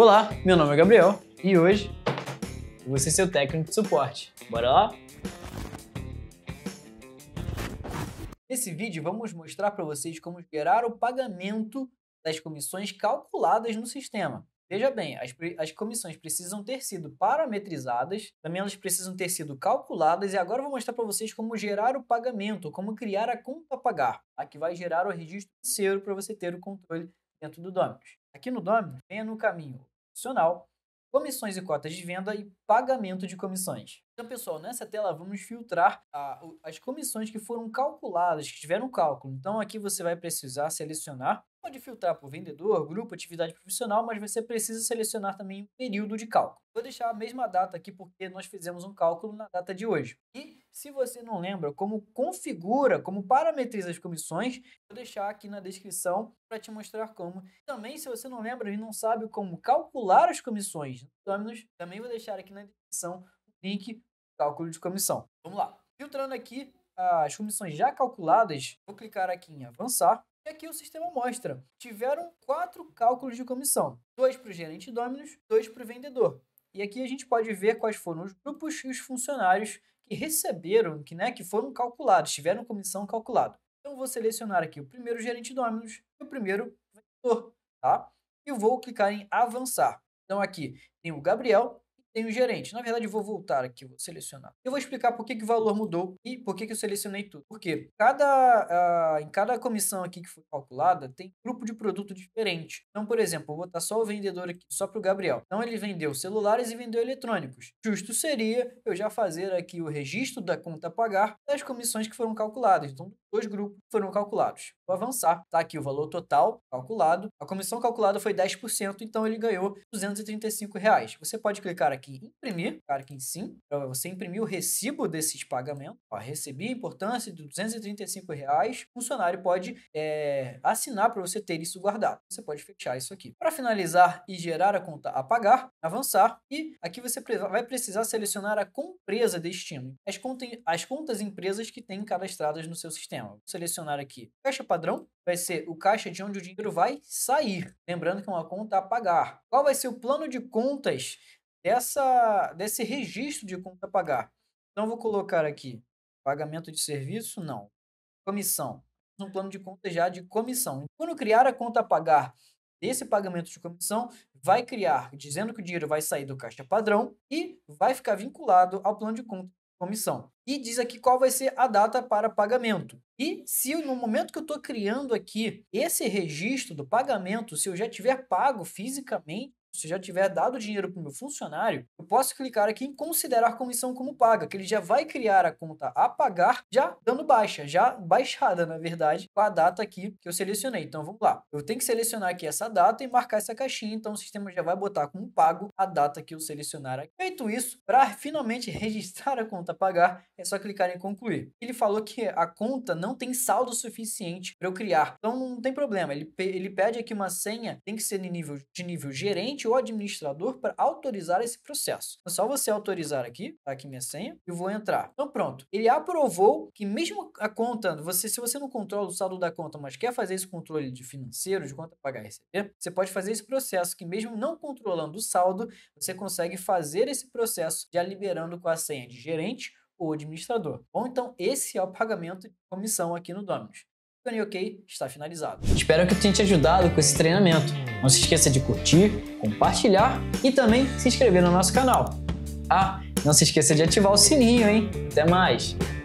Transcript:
Olá, meu nome é Gabriel e hoje eu vou ser seu técnico de suporte. Bora lá? Nesse vídeo vamos mostrar para vocês como gerar o pagamento das comissões calculadas no sistema. Veja bem, as, as comissões precisam ter sido parametrizadas, também elas precisam ter sido calculadas, e agora eu vou mostrar para vocês como gerar o pagamento, como criar a conta a pagar, a que vai gerar o registro financeiro para você ter o controle dentro do Domino. Aqui no Domino, venha no caminho profissional, comissões e cotas de venda e pagamento de comissões. Então, pessoal, nessa tela vamos filtrar a, as comissões que foram calculadas, que tiveram cálculo. Então, aqui você vai precisar selecionar, pode filtrar por vendedor, grupo, atividade profissional, mas você precisa selecionar também o período de cálculo. Vou deixar a mesma data aqui porque nós fizemos um cálculo na data de hoje. E se você não lembra como configura, como parametriza as comissões, vou deixar aqui na descrição para te mostrar como. Também, se você não lembra e não sabe como calcular as comissões Dominus, também vou deixar aqui na descrição o link cálculo de comissão. Vamos lá. Filtrando aqui as comissões já calculadas, vou clicar aqui em avançar. E aqui o sistema mostra, tiveram quatro cálculos de comissão. Dois para o gerente Dominus, dois para o vendedor. E aqui a gente pode ver quais foram os grupos e os funcionários que receberam, que, né, que foram calculados, tiveram comissão calculada. Então, vou selecionar aqui o primeiro gerente Dominus e o primeiro vendedor, tá? E vou clicar em avançar. Então, aqui tem o Gabriel tem um gerente. Na verdade, eu vou voltar aqui, vou selecionar. Eu vou explicar por que, que o valor mudou e por que, que eu selecionei tudo. Porque cada, uh, em cada comissão aqui que foi calculada, tem grupo de produto diferente. Então, por exemplo, vou botar só o vendedor aqui, só para o Gabriel. Então, ele vendeu celulares e vendeu eletrônicos. Justo seria eu já fazer aqui o registro da conta a pagar das comissões que foram calculadas. Então, dois grupos foram calculados. Vou avançar. Está aqui o valor total calculado. A comissão calculada foi 10%, então ele ganhou R$ 235. Reais. Você pode clicar aqui que imprimir, cara que sim, para você imprimir o recibo desses pagamentos. Ó, recebi a importância de 235 reais, o funcionário pode é, assinar para você ter isso guardado. Você pode fechar isso aqui. Para finalizar e gerar a conta a pagar, avançar e aqui você vai precisar selecionar a compresa destino, as, conta, as contas empresas que têm cadastradas no seu sistema. Vou selecionar aqui caixa padrão, vai ser o caixa de onde o dinheiro vai sair. Lembrando que é uma conta a pagar. Qual vai ser o plano de contas dessa, desse registro de conta a pagar. Então, vou colocar aqui pagamento de serviço, não. Comissão. Um plano de conta já de comissão. Quando criar a conta a pagar desse pagamento de comissão, vai criar, dizendo que o dinheiro vai sair do caixa padrão e vai ficar vinculado ao plano de conta de comissão. E diz aqui qual vai ser a data para pagamento. E se no momento que eu estou criando aqui esse registro do pagamento, se eu já tiver pago fisicamente se eu já tiver dado dinheiro para o meu funcionário, eu posso clicar aqui em considerar comissão como paga, que ele já vai criar a conta a pagar, já dando baixa, já baixada, na verdade, com a data aqui que eu selecionei. Então vamos lá. Eu tenho que selecionar aqui essa data e marcar essa caixinha, então o sistema já vai botar como pago a data que eu selecionar aqui. Feito isso, para finalmente registrar a conta a pagar, é só clicar em concluir. Ele falou que a conta não tem saldo suficiente para eu criar. Então não tem problema, ele, ele pede aqui uma senha, tem que ser de nível, de nível gerente o ou administrador para autorizar esse processo. É só você autorizar aqui, tá aqui minha senha, e vou entrar. Então pronto, ele aprovou que mesmo a conta, você se você não controla o saldo da conta, mas quer fazer esse controle de financeiro, de conta pagar e receber, você pode fazer esse processo que mesmo não controlando o saldo, você consegue fazer esse processo já liberando com a senha de gerente ou administrador. Tá bom, então esse é o pagamento de comissão aqui no Domino's. Cone OK está finalizado. Espero que eu tenha te ajudado com esse treinamento. Não se esqueça de curtir, compartilhar e também se inscrever no nosso canal. Ah, não se esqueça de ativar o sininho, hein? Até mais!